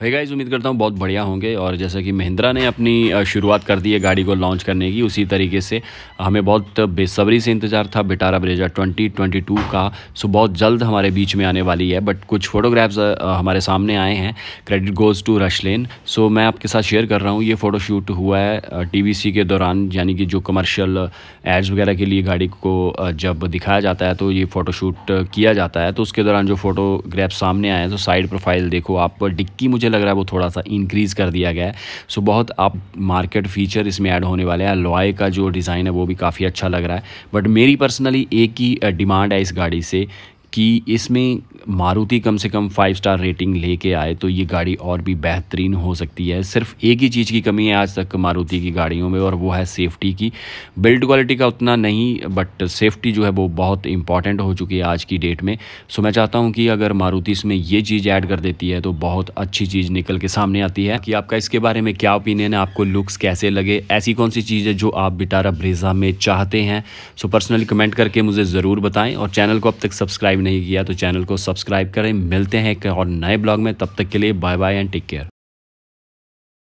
भाई गाइज उम्मीद करता हूँ बहुत बढ़िया होंगे और जैसा कि महिंद्रा ने अपनी शुरुआत कर दी है गाड़ी को लॉन्च करने की उसी तरीके से हमें बहुत बेसब्री से इंतज़ार था बिटारा ब्रेजा 2022 का सो बहुत जल्द हमारे बीच में आने वाली है बट कुछ फ़ोटोग्राफ्स हमारे सामने आए हैं credit goes to Lane so मैं आपके साथ शेयर कर रहा हूँ ये फ़ोटो शूट हुआ है टी के दौरान यानी कि जो कमर्शियल एड्स वगैरह के लिए गाड़ी को जब दिखाया जाता है तो ये फ़ोटोशूट किया जाता है तो उसके दौरान जो फ़ोटोग्राफ सामने आए हैं तो साइड प्रोफाइल देखो आप डिक्की मुझे मुझे लग रहा है वो थोड़ा सा इंक्रीज़ कर दिया गया है सो बहुत आप मार्केट फीचर इसमें ऐड होने वाले हैं लॉय का जो डिज़ाइन है वो भी काफ़ी अच्छा लग रहा है बट मेरी पर्सनली एक ही डिमांड है इस गाड़ी से कि इसमें मारुति कम से कम फाइव स्टार रेटिंग लेके आए तो ये गाड़ी और भी बेहतरीन हो सकती है सिर्फ एक ही चीज़ की कमी है आज तक मारुति की गाड़ियों में और वो है सेफ़्टी की बिल्ड क्वालिटी का उतना नहीं बट सेफ़्टी जो है वो बहुत इंपॉर्टेंट हो चुकी है आज की डेट में सो मैं चाहता हूँ कि अगर मारुति इसमें ये चीज़ ऐड कर देती है तो बहुत अच्छी चीज़ निकल के सामने आती है कि आपका इसके बारे में क्या ओपिनियन है आपको लुक्स कैसे लगे ऐसी कौन सी चीज़ है जो आप बिटारा ब्रेजा में चाहते हैं सो पर्सनली कमेंट करके मुझे ज़रूर बताएँ और चैनल को अब तक सब्सक्राइब नहीं किया तो चैनल को सब्सक्राइब करें मिलते हैं एक और नए ब्लॉग में तब तक के लिए bye bye and take care